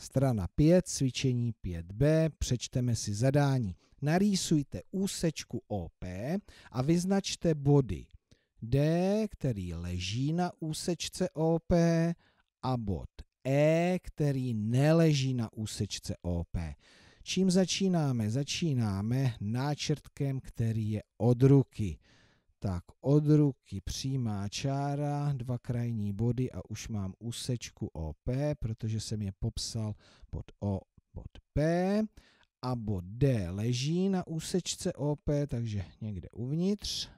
Strana 5, cvičení 5b, přečteme si zadání. Narýsujte úsečku OP a vyznačte body D, který leží na úsečce OP, a bod E, který neleží na úsečce OP. Čím začínáme? Začínáme náčrtkem, který je od ruky tak od ruky přímá čára, dva krajní body a už mám úsečku OP, protože jsem je popsal pod O, bod P a bod D leží na úsečce OP, takže někde uvnitř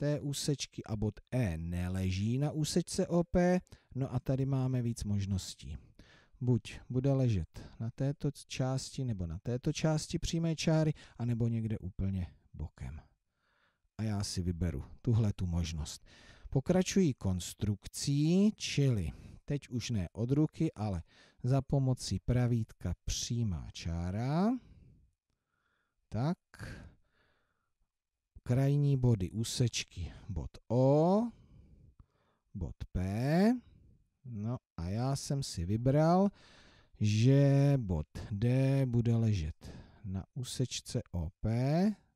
té úsečky a bod E neleží na úsečce OP, no a tady máme víc možností. Buď bude ležet na této části nebo na této části přímé čáry, anebo někde úplně bokem a já si vyberu tuhle tu možnost. Pokračuji konstrukcí, čili teď už ne od ruky, ale za pomocí pravítka přímá čára. Tak, krajní body úsečky, bod O, bod P, no a já jsem si vybral, že bod D bude ležet na úsečce OP,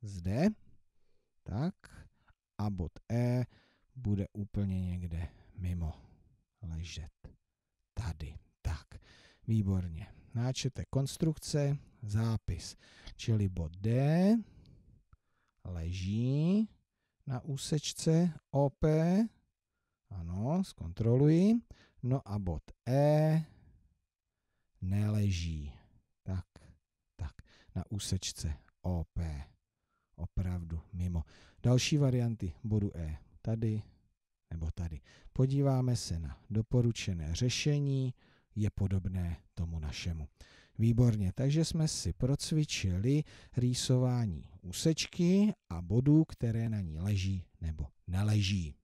zde, tak a bod E bude úplně někde mimo ležet. Tady. Tak, výborně. Náčete konstrukce, zápis. Čili bod D leží na úsečce OP. Ano, zkontroluji. No a bod E neleží. Tak, tak, na úsečce OP opravdu mimo. Další varianty bodu E. Tady nebo tady. Podíváme se na doporučené řešení, je podobné tomu našemu. Výborně, takže jsme si procvičili rýsování úsečky a bodů, které na ní leží nebo neleží.